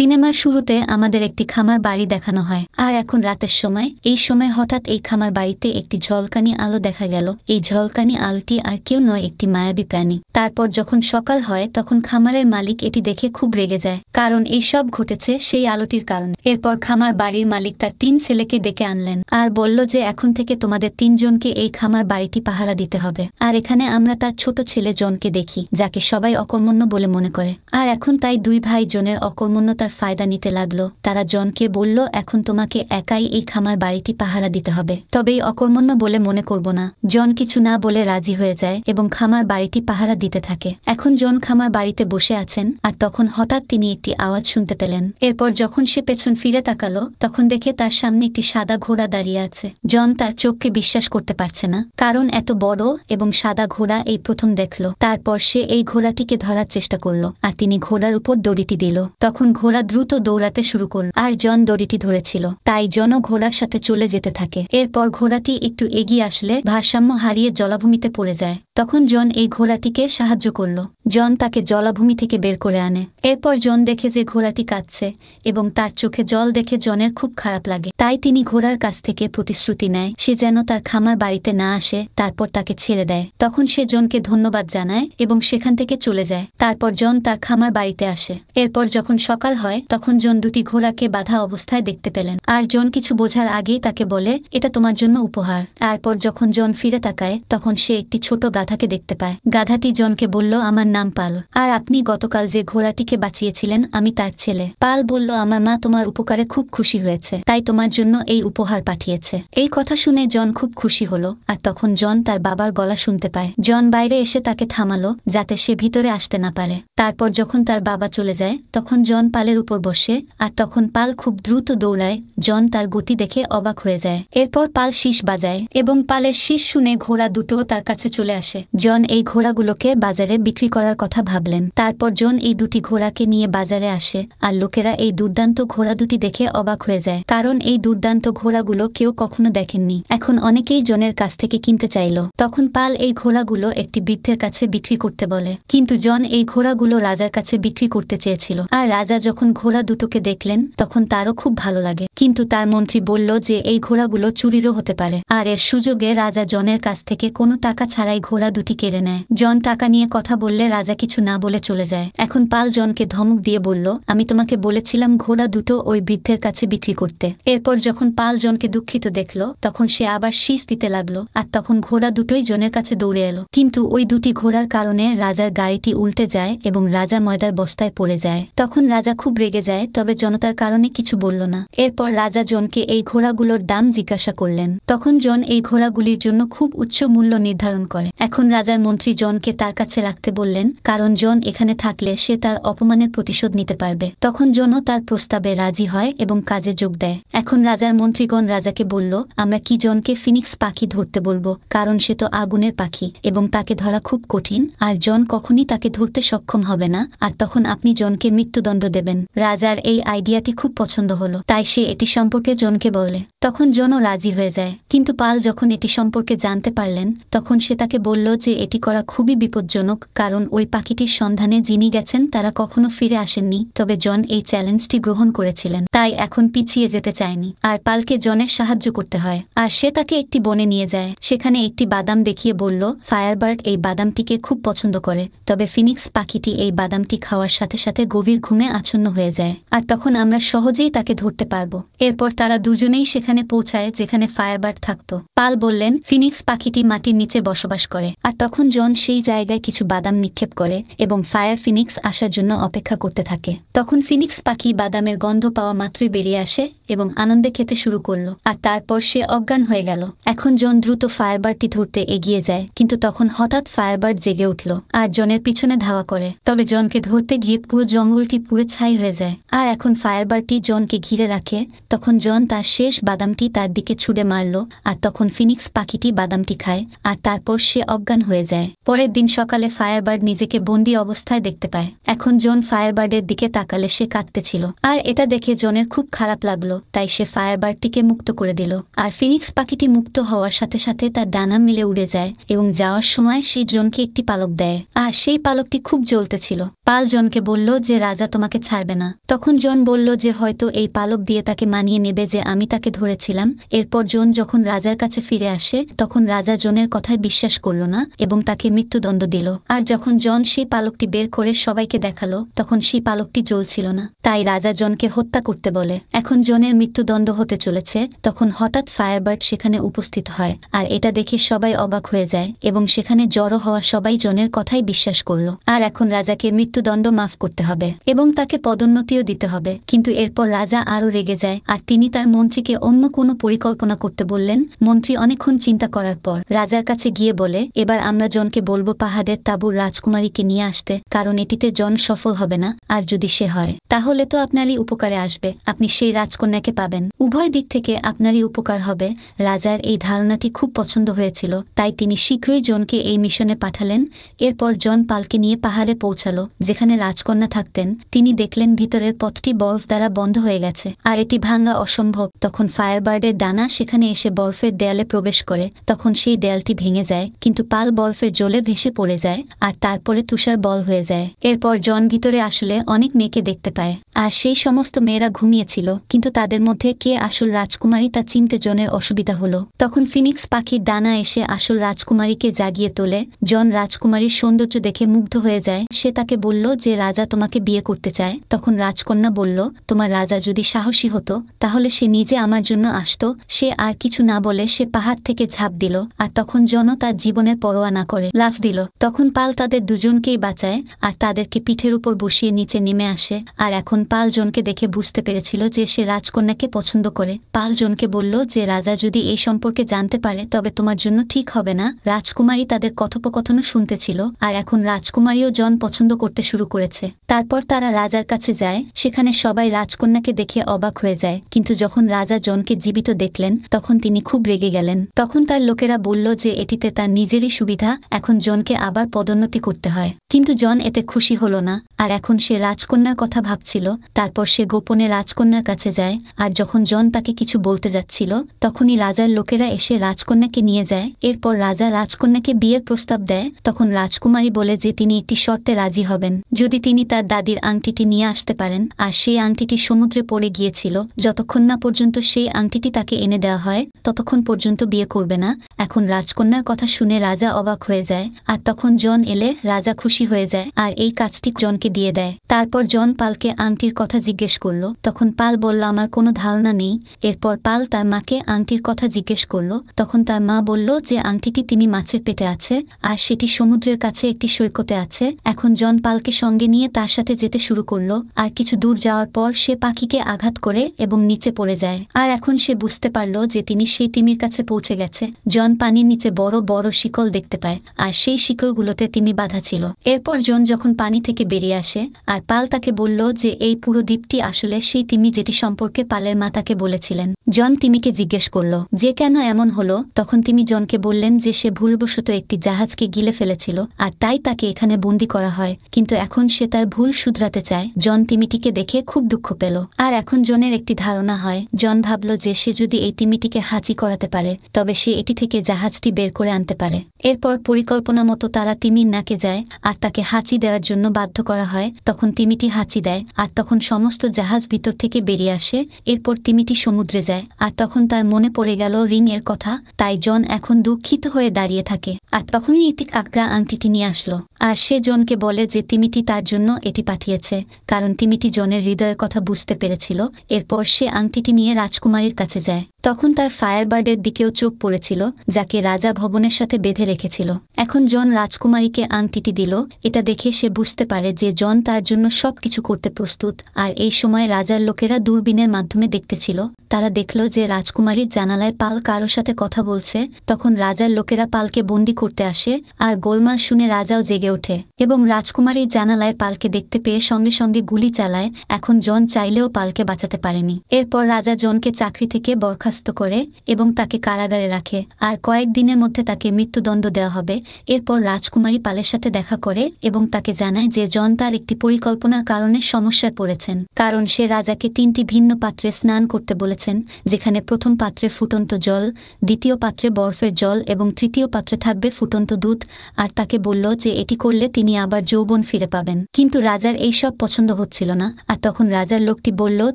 সিনেমার শুরুতে আমাদের একটি খামার বাড়ি দেখানো হয় আর এখন রাতের সময় এই সময় হঠাৎ এই খামার বাড়িতে একটি ঝলকানি আলো দেখা গেল এই ঝলকানি আলোটি আর কেউ নয় একটি মায়াবী প্রাণী তারপর যখন সকাল হয় তখন খামারের মালিক এটি দেখে খুব রেগে যায় কারণ এই সব ঘটেছে সেই আলোটির কারণে এরপর খামার বাড়ির মালিক তার তিন ছেলেকে ডেকে আনলেন আর বলল যে এখন থেকে তোমাদের তিনজনকে এই খামার বাড়িটি পাহারা দিতে হবে আর এখানে আমরা তার ছোট ছেলে জনকে দেখি যাকে সবাই অকর্মণ্য বলে মনে করে আর এখন তাই দুই ভাই জনের অকর্মণ্যতার একটা ফায়দা নিতে লাগলো তারা জনকে বলল এখন তোমাকে একাই এই খামার বাড়িটি পাহারা দিতে হবে তবে এই অকর্মণ্য বলে মনে করব না জন কিছু না বলে রাজি হয়ে যায় এবং খামার বাড়িটি পাহারা দিতে থাকে এখন জন খামার বাড়িতে বসে আছেন আর তখন হঠাৎ তিনি একটি আওয়াজ শুনতে পেলেন এরপর যখন সে পেছন ফিরে তাকালো তখন দেখে তার সামনে একটি সাদা ঘোড়া দাঁড়িয়ে আছে জন তার চোখকে বিশ্বাস করতে পারছে না কারণ এত বড় এবং সাদা ঘোড়া এই প্রথম দেখল তারপর সে এই ঘোড়াটিকে ধরার চেষ্টা করল আর তিনি ঘোড়ার উপর দড়িটি দিল তখন ঘোড়া ঘোড়া দ্রুত দৌড়াতে শুরু করল আর জন দড়িটি ধরেছিল তাই জন ঘোড়ার সাথে চলে যেতে থাকে এরপর ঘোড়াটি একটু এগিয়ে আসলে ভারসাম্য হারিয়ে জলাভূমিতে পড়ে যায় তখন জন এই ঘোড়াটিকে সাহায্য করল জন তাকে জলাভূমি থেকে বের করে আনে এরপর জন দেখে যে ঘোড়াটি কাঁদছে এবং তার চোখে জল দেখে জনের খুব খারাপ লাগে তাই তিনি ঘোড়ার কাছ থেকে প্রতিশ্রুতি নেয় সে যেন তার খামার বাড়িতে না আসে তারপর তাকে ছেড়ে দেয় তখন সে জনকে ধন্যবাদ জানায় এবং সেখান থেকে চলে যায় তারপর জন তার খামার বাড়িতে আসে এরপর যখন সকাল হয় তখন জন দুটি ঘোড়াকে বাধা অবস্থায় দেখতে পেলেন আর জন কিছু বোঝার আগেই তাকে বলে এটা তোমার জন্য উপহার তারপর যখন জন ফিরে তাকায় তখন সে একটি ছোট গাধা গাধাকে দেখতে পায় গাধাটি জনকে বলল আমার নাম পাল আর আপনি গতকাল যে ঘোড়াটিকে বাঁচিয়েছিলেন আমি তার ছেলে পাল বলল আমার মা তোমার উপকারে খুব খুশি হয়েছে তাই তোমার জন্য এই উপহার পাঠিয়েছে এই কথা শুনে জন খুব খুশি হল আর তখন জন তার বাবার গলা শুনতে পায় জন বাইরে এসে তাকে থামালো যাতে সে ভিতরে আসতে না পারে তারপর যখন তার বাবা চলে যায় তখন জন পালের উপর বসে আর তখন পাল খুব দ্রুত দৌড়ায় জন তার গতি দেখে অবাক হয়ে যায় এরপর পাল শীষ বাজায় এবং পালের শীষ শুনে ঘোড়া দুটো তার কাছে চলে আসে আসে জন এই ঘোড়াগুলোকে বাজারে বিক্রি করার কথা ভাবলেন তারপর জন এই দুটি ঘোড়াকে নিয়ে বাজারে আসে আর লোকেরা এই দুর্দান্ত ঘোড়া দুটি দেখে অবাক হয়ে যায় কারণ এই দুর্দান্ত ঘোড়াগুলো কেউ কখনো দেখেননি এখন অনেকেই জনের কাছ থেকে কিনতে চাইল তখন পাল এই ঘোড়াগুলো একটি বৃদ্ধের কাছে বিক্রি করতে বলে কিন্তু জন এই ঘোড়াগুলো রাজার কাছে বিক্রি করতে চেয়েছিল আর রাজা যখন ঘোড়া দুটোকে দেখলেন তখন তারও খুব ভালো লাগে কিন্তু তার মন্ত্রী বলল যে এই ঘোড়াগুলো চুরিরও হতে পারে আর এর সুযোগে রাজা জনের কাছ থেকে কোনো টাকা ছাড়াই ঘোড়া ওরা দুটি কেড়ে নেয় জন টাকা নিয়ে কথা বললে রাজা কিছু না বলে চলে যায় এখন পাল জনকে ধমক দিয়ে বলল আমি তোমাকে বলেছিলাম ঘোড়া দুটো ওই বৃদ্ধের কাছে বিক্রি করতে এরপর যখন পাল জনকে দুঃখিত দেখল তখন সে আবার শীষ দিতে লাগলো আর তখন ঘোড়া দুটোই জনের কাছে দৌড়ে এলো কিন্তু ওই দুটি ঘোড়ার কারণে রাজার গাড়িটি উল্টে যায় এবং রাজা ময়দার বস্তায় পড়ে যায় তখন রাজা খুব রেগে যায় তবে জনতার কারণে কিছু বলল না এরপর রাজা জনকে এই ঘোড়াগুলোর দাম জিজ্ঞাসা করলেন তখন জন এই ঘোড়াগুলির জন্য খুব উচ্চ মূল্য নির্ধারণ করে এখন রাজার মন্ত্রী জনকে তার কাছে রাখতে বললেন কারণ জন এখানে থাকলে সে তার অপমানের প্রতিশোধ নিতে পারবে তখন জনও তার প্রস্তাবে রাজি হয় এবং কাজে যোগ দেয় এখন রাজার মন্ত্রীগণ রাজাকে বলল আমরা কি জনকে ফিনিক্স পাখি ধরতে বলবো কারণ সে তো আগুনের পাখি এবং তাকে ধরা খুব কঠিন আর জন কখনই তাকে ধরতে সক্ষম হবে না আর তখন আপনি জনকে মৃত্যুদণ্ড দেবেন রাজার এই আইডিয়াটি খুব পছন্দ হলো তাই সে এটি সম্পর্কে জনকে বলে তখন জনও রাজি হয়ে যায় কিন্তু পাল যখন এটি সম্পর্কে জানতে পারলেন তখন সে তাকে বলল বলল যে এটি করা খুবই বিপজ্জনক কারণ ওই পাখিটির সন্ধানে যিনি গেছেন তারা কখনো ফিরে আসেননি তবে জন এই চ্যালেঞ্জটি গ্রহণ করেছিলেন তাই এখন পিছিয়ে যেতে চায়নি আর পালকে জনের সাহায্য করতে হয় আর সে তাকে একটি বনে নিয়ে যায় সেখানে একটি বাদাম দেখিয়ে বলল ফায়ারবার্ড এই বাদামটিকে খুব পছন্দ করে তবে ফিনিক্স পাখিটি এই বাদামটি খাওয়ার সাথে সাথে গভীর ঘুমে আচ্ছন্ন হয়ে যায় আর তখন আমরা সহজেই তাকে ধরতে পারব এরপর তারা দুজনেই সেখানে পৌঁছায় যেখানে ফায়ারবার্ড থাকত পাল বললেন ফিনিক্স পাখিটি মাটির নিচে বসবাস করে আর তখন জন সেই জায়গায় কিছু বাদাম নিক্ষেপ করে এবং ফায়ার ফিনিক্স আসার জন্য অপেক্ষা করতে থাকে তখন ফিনিক্স পাখি বাদামের গন্ধ পাওয়া মাত্রই বেরিয়ে আসে এবং আনন্দে খেতে শুরু করলো আর তারপর সে অজ্ঞান হয়ে গেল এখন জন দ্রুত ফায়ারবার্ডটি ধরতে এগিয়ে যায় কিন্তু তখন হঠাৎ ফায়ারবার্ড জেগে উঠল আর জনের পিছনে ধাওয়া করে তবে জনকে ধরতে গিয়ে পুরো জঙ্গলটি পুরে ছাই হয়ে যায় আর এখন ফায়ারবার্ডটি জনকে ঘিরে রাখে তখন জন তার শেষ বাদামটি তার দিকে ছুড়ে মারল আর তখন ফিনিক্স পাখিটি বাদামটি খায় আর তারপর সে অজ্ঞান হয়ে যায় পরের দিন সকালে ফায়ারবার্ড নিজেকে বন্দি অবস্থায় দেখতে পায় এখন জন ফায়ারবার্ডের দিকে তাকালে সে কাঁদতেছিল আর এটা দেখে জনের খুব খারাপ লাগলো তাই সে ফায়ারবার্ডটিকে মুক্ত করে দিল আর ফিনিক্স পাখিটি মুক্ত হওয়ার সাথে সাথে তার ডানা মিলে উড়ে যায় এবং যাওয়ার সময় সে জনকে একটি পালক দেয় আর সেই পালকটি খুব জ্বলতেছিল পাল জনকে বলল যে রাজা তোমাকে ছাড়বে না তখন জন বলল যে হয়তো এই পালক দিয়ে তাকে মানিয়ে নেবে যে আমি তাকে ধরেছিলাম এরপর জন যখন রাজার কাছে ফিরে আসে তখন রাজা জনের কথায় বিশ্বাস করল না এবং তাকে মৃত্যুদণ্ড দিল আর যখন জন সেই পালকটি বের করে সবাইকে দেখালো তখন সেই পালকটি জ্বলছিল না তাই রাজা জনকে হত্যা করতে বলে এখন জনের মৃত্যুদণ্ড হতে চলেছে তখন হঠাৎ ফায়ারবার্ড সেখানে উপস্থিত হয় আর এটা দেখে সবাই অবাক হয়ে যায় এবং সেখানে জড়ো হওয়া সবাই জনের কথাই বিশ্বাস করল আর এখন রাজাকে মৃত্যুদণ্ড মাফ করতে হবে এবং তাকে পদোন্নতিও দিতে হবে কিন্তু এরপর রাজা আরও রেগে যায় আর তিনি তার মন্ত্রীকে অন্য কোনো পরিকল্পনা করতে বললেন মন্ত্রী অনেকক্ষণ চিন্তা করার পর রাজার কাছে গিয়ে বলে এবার আমরা জনকে বলবো পাহাড়ের তাবু রাজকুমারীকে নিয়ে আসতে কারণ এটিতে জন সফল হবে না আর যদি সে হয় তাহলে তো আপনারই উপকারে আসবে আপনি সেই রাজকন্যাকে পাবেন উভয় দিক থেকে আপনারই উপকার হবে রাজার এই ধারণাটি খুব পছন্দ হয়েছিল তাই তিনি শীঘ্রই জনকে এই মিশনে পাঠালেন এরপর জন পালকে নিয়ে পাহাড়ে পৌঁছালো যেখানে রাজকন্যা থাকতেন তিনি দেখলেন ভিতরের পথটি বরফ দ্বারা বন্ধ হয়ে গেছে আর এটি ভাঙা অসম্ভব তখন ফায়ারবার্ডের ডানা সেখানে এসে বরফের দেয়ালে প্রবেশ করে তখন সেই দেয়ালটি ভেঙে যায় কিন্তু পাল বরফের জলে ভেসে পড়ে যায় আর তারপরে তুষার বল হয়ে যায় এরপর জন ভিতরে আসলে অনেক মেয়েকে দেখতে পায় আর সেই সমস্ত মেয়েরা ঘুমিয়েছিল কিন্তু তাদের মধ্যে কে আসল রাজকুমারী তা চিনতে জনের অসুবিধা হলো তখন ফিনিক্স পাখির ডানা এসে আসল রাজকুমারীকে জাগিয়ে তোলে জন রাজকুমারীর সৌন্দর্য দেখে মুগ্ধ হয়ে যায় সে তাকে বলল যে রাজা তোমাকে বিয়ে করতে চায় তখন রাজকন্যা বলল তোমার রাজা যদি সাহসী হতো তাহলে সে নিজে আমার জন্য আসত সে আর কিছু না বলে সে পাহাড় থেকে ঝাঁপ দিল আর তখন জন তার জীবনে জীবনের পরোয়া না করে লাফ দিল তখন পাল তাদের দুজনকেই বাঁচায় আর তাদেরকে পিঠের উপর বসিয়ে নিচে নেমে আসে আর এখন পাল জনকে দেখে বুঝতে পেরেছিল যে সে রাজকন্যাকে পছন্দ করে পাল জনকে বলল যে রাজা যদি এই সম্পর্কে জানতে পারে তবে তোমার জন্য ঠিক হবে না রাজকুমারী তাদের কথোপকথনও শুনতেছিল আর এখন রাজকুমারীও জন পছন্দ করতে শুরু করেছে তারপর তারা রাজার কাছে যায় সেখানে সবাই রাজকন্যাকে দেখে অবাক হয়ে যায় কিন্তু যখন রাজা জনকে জীবিত দেখলেন তখন তিনি খুব রেগে গেলেন তখন তার লোকেরা বলল যে এটিতে তার নিজের নিজেরই সুবিধা এখন জনকে আবার পদোন্নতি করতে হয় কিন্তু জন এতে খুশি হল না আর এখন সে রাজকন্যার কথা ভাবছিল তারপর সে গোপনে রাজকন্যার কাছে যায় আর যখন জন তাকে কিছু বলতে যাচ্ছিল তখনই রাজার লোকেরা এসে রাজকন্যাকে নিয়ে যায় এরপর রাজা রাজকন্যাকে বিয়ের প্রস্তাব দেয় তখন রাজকুমারী বলে যে তিনি একটি শর্তে রাজি হবেন যদি তিনি তার দাদির আংটিটি নিয়ে আসতে পারেন আর সেই আংটিটি সমুদ্রে পড়ে গিয়েছিল যতক্ষণ না পর্যন্ত সেই আংটিটি তাকে এনে দেওয়া হয় ততক্ষণ পর্যন্ত বিয়ে করবে না এখন রাজকন্যার কথা শুনে রাজা অবাক হয়ে যায় আর তখন জন এলে রাজা খুশি হয়ে যায় আর এই কাজটি জনকে দিয়ে দেয় তারপর জন পালকে আংটির কথা জিজ্ঞেস করল তখন পাল বলল আমার কোনো ধারণা নেই এরপর পাল তার মাকে আংটির কথা জিজ্ঞেস করল তখন তার মা বলল যে আংটিটি তিনি মাছের পেটে আছে আর সেটি সমুদ্রের কাছে একটি সৈকতে আছে এখন জন পালকে সঙ্গে নিয়ে তার সাথে যেতে শুরু করল আর কিছু দূর যাওয়ার পর সে পাখিকে আঘাত করে এবং নিচে পড়ে যায় আর এখন সে বুঝতে পারল যে তিনি সেই তিমির কাছে পৌঁছে গেছে জন পানির নিচে বড় বড় শিকল শিকল দেখতে পায় আর সেই শিকলগুলোতে তিমি বাধা ছিল এরপর জন যখন পানি থেকে বেরিয়ে আসে আর পাল তাকে বলল যে এই পুরো দ্বীপটি আসলে সেই তিমি যেটি সম্পর্কে পালের মা তাকে বলেছিলেন জন তিমিকে জিজ্ঞেস করল যে কেন এমন হলো তখন তিমি জনকে বললেন যে সে ভুলবশত একটি জাহাজকে গিলে ফেলেছিল আর তাই তাকে এখানে বন্দি করা হয় কিন্তু এখন সে তার ভুল শুধরাতে চায় জন তিমিটিকে দেখে খুব দুঃখ পেল আর এখন জনের একটি ধারণা হয় জন ভাবল যে সে যদি এই তিমিটিকে হাঁচি করাতে পারে তবে সে এটি থেকে জাহাজটি বের করে আনতে পারে এরপর পরিকল্পনা মতো তারা তিমির নাকে যায় আর তাকে হাঁচি দেওয়ার জন্য বাধ্য করা হয় তখন তিমিটি হাঁচি দেয় আর তখন সমস্ত জাহাজ ভিতর থেকে বেরিয়ে আসে এরপর তিমিটি সমুদ্রে যায় আর তখন তার মনে পড়ে গেল রিং এর কথা তাই জন এখন দুঃখিত হয়ে দাঁড়িয়ে থাকে আর তখনই এটি কাকড়া আংটিটি নিয়ে আসলো আর সে জনকে বলে যে তিমিটি তার জন্য এটি পাঠিয়েছে কারণ তিমিটি জনের হৃদয়ের কথা বুঝতে পেরেছিল এরপর সে আংটিটি নিয়ে রাজকুমারীর কাছে যায় তখন তার ফায়ারবার্ডের দিকেও চোখ পড়েছিল যাকে রাজা ভবনের সাথে বেঁধে রেখেছিল এখন জন রাজকুমারীকে আংটিটি দিল এটা দেখে সে বুঝতে পারে যে জন তার জন্য সব কিছু করতে প্রস্তুত আর এই সময় রাজার লোকেরা দূরবীনের মাধ্যমে দেখতেছিল তারা দেখল যে রাজকুমারীর জানালায় পাল কারো সাথে কথা বলছে তখন রাজার লোকেরা পালকে বন্দি করতে আসে আর গোলমাল শুনে রাজাও জেগে ওঠে এবং রাজকুমারীর জানালায় পালকে দেখতে পেয়ে সঙ্গে সঙ্গে গুলি চালায় এখন জন চাইলেও পালকে বাঁচাতে পারেনি এরপর রাজা জনকে চাকরি থেকে বরখাস্ত বরখাস্ত করে এবং তাকে কারাগারে রাখে আর কয়েকদিনের মধ্যে তাকে মৃত্যুদণ্ড দেওয়া হবে এরপর রাজকুমারী পালের সাথে দেখা করে এবং তাকে জানায় যে জন তার একটি পরিকল্পনার কারণে সমস্যায় পড়েছেন কারণ সে রাজাকে তিনটি ভিন্ন পাত্রে স্নান করতে বলেছেন যেখানে প্রথম পাত্রে ফুটন্ত জল দ্বিতীয় পাত্রে বরফের জল এবং তৃতীয় পাত্রে থাকবে ফুটন্ত দুধ আর তাকে বলল যে এটি করলে তিনি আবার যৌবন ফিরে পাবেন কিন্তু রাজার এইসব পছন্দ হচ্ছিল না আর তখন রাজার লোকটি বলল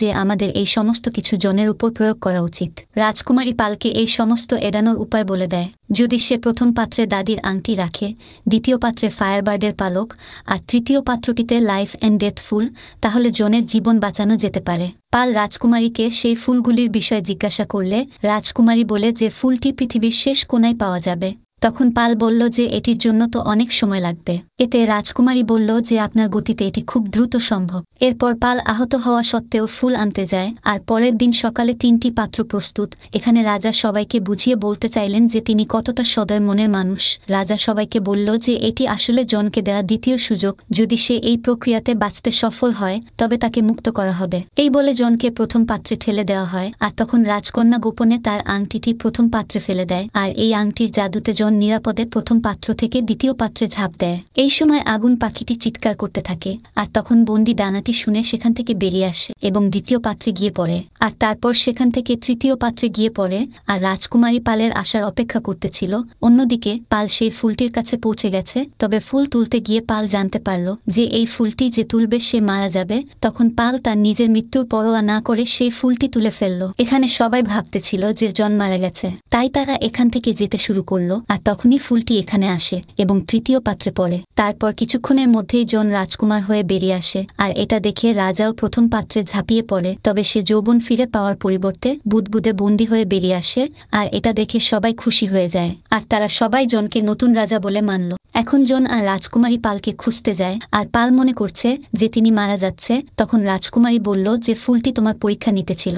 যে আমাদের এই সমস্ত কিছু জনের উপর প্রয়োগ করা উচিত রাজকুমারী পালকে এই সমস্ত এড়ানোর উপায় বলে দেয় যদি সে প্রথম পাত্রে দাদির আংটি রাখে দ্বিতীয় পাত্রে ফায়ারবার্ডের পালক আর তৃতীয় পাত্রটিতে লাইফ অ্যান্ড ডেথ ফুল তাহলে জনের জীবন বাঁচানো যেতে পারে পাল রাজকুমারীকে সেই ফুলগুলির বিষয়ে জিজ্ঞাসা করলে রাজকুমারী বলে যে ফুলটি পৃথিবীর শেষ কোনায় পাওয়া যাবে তখন পাল বলল যে এটির জন্য তো অনেক সময় লাগবে এতে রাজকুমারী বলল যে আপনার গতিতে এটি খুব দ্রুত সম্ভব এরপর পাল আহত হওয়া সত্ত্বেও ফুল আনতে যায় আর পরের দিন সকালে তিনটি পাত্র প্রস্তুত এখানে রাজা সবাইকে বুঝিয়ে বলতে চাইলেন যে তিনি কতটা সদয় মনের মানুষ রাজা সবাইকে বলল যে এটি আসলে জনকে দেয়া দ্বিতীয় সুযোগ যদি সে এই প্রক্রিয়াতে বাঁচতে সফল হয় তবে তাকে মুক্ত করা হবে এই বলে জনকে প্রথম পাত্রে ঠেলে দেওয়া হয় আর তখন রাজকন্যা গোপনে তার আংটিটি প্রথম পাত্রে ফেলে দেয় আর এই আংটির জাদুতে জন জন নিরাপদে প্রথম পাত্র থেকে দ্বিতীয় পাত্রে ঝাঁপ দেয় এই সময় আগুন পাখিটি চিৎকার করতে থাকে আর তখন বন্দি ডানাটি শুনে সেখান থেকে বেরিয়ে আসে এবং দ্বিতীয় পাত্রে গিয়ে পড়ে আর তারপর সেখান থেকে তৃতীয় পাত্রে গিয়ে পড়ে আর রাজকুমারী পালের আসার অপেক্ষা করতেছিল অন্যদিকে পাল সেই ফুলটির কাছে পৌঁছে গেছে তবে ফুল তুলতে গিয়ে পাল জানতে পারল যে এই ফুলটি যে তুলবে সে মারা যাবে তখন পাল তার নিজের মৃত্যুর পরোয়া না করে সেই ফুলটি তুলে ফেলল এখানে সবাই ভাবতেছিল যে জন মারা গেছে তাই তারা এখান থেকে যেতে শুরু করলো আর আর তখনই ফুলটি এখানে আসে এবং তৃতীয় পাত্রে পড়ে তারপর কিছুক্ষণের মধ্যেই জন রাজকুমার হয়ে বেরিয়ে আসে আর এটা দেখে রাজাও প্রথম পাত্রে ঝাঁপিয়ে পড়ে তবে সে যৌবন ফিরে পাওয়ার পরিবর্তে বুদবুদে বন্দি হয়ে বেরিয়ে আসে আর এটা দেখে সবাই খুশি হয়ে যায় আর তারা সবাই জনকে নতুন রাজা বলে মানল এখন জন আর রাজকুমারী পালকে খুঁজতে যায় আর পাল মনে করছে যে তিনি মারা যাচ্ছে তখন রাজকুমারী বলল যে ফুলটি তোমার পরীক্ষা নিতেছিল